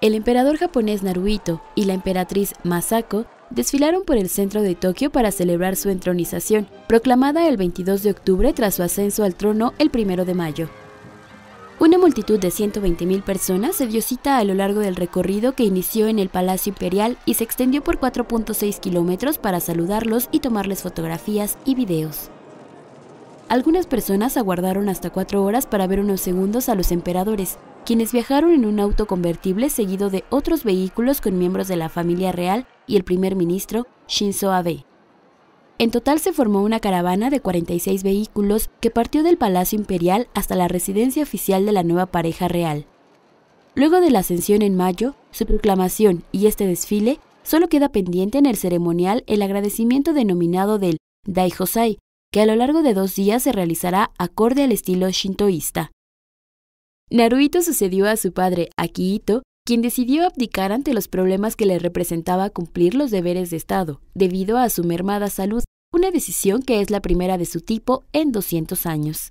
El emperador japonés Naruhito y la emperatriz Masako desfilaron por el centro de Tokio para celebrar su entronización, proclamada el 22 de octubre tras su ascenso al trono el 1 de mayo. Una multitud de 120.000 personas se dio cita a lo largo del recorrido que inició en el Palacio Imperial y se extendió por 4.6 kilómetros para saludarlos y tomarles fotografías y videos. Algunas personas aguardaron hasta cuatro horas para ver unos segundos a los emperadores, quienes viajaron en un auto convertible seguido de otros vehículos con miembros de la familia real y el primer ministro Shinzo Abe. En total se formó una caravana de 46 vehículos que partió del Palacio Imperial hasta la residencia oficial de la nueva pareja real. Luego de la ascensión en mayo, su proclamación y este desfile, solo queda pendiente en el ceremonial el agradecimiento denominado del Daihosai, que a lo largo de dos días se realizará acorde al estilo shintoísta. Naruhito sucedió a su padre Akihito, quien decidió abdicar ante los problemas que le representaba cumplir los deberes de Estado, debido a su mermada salud, una decisión que es la primera de su tipo en 200 años.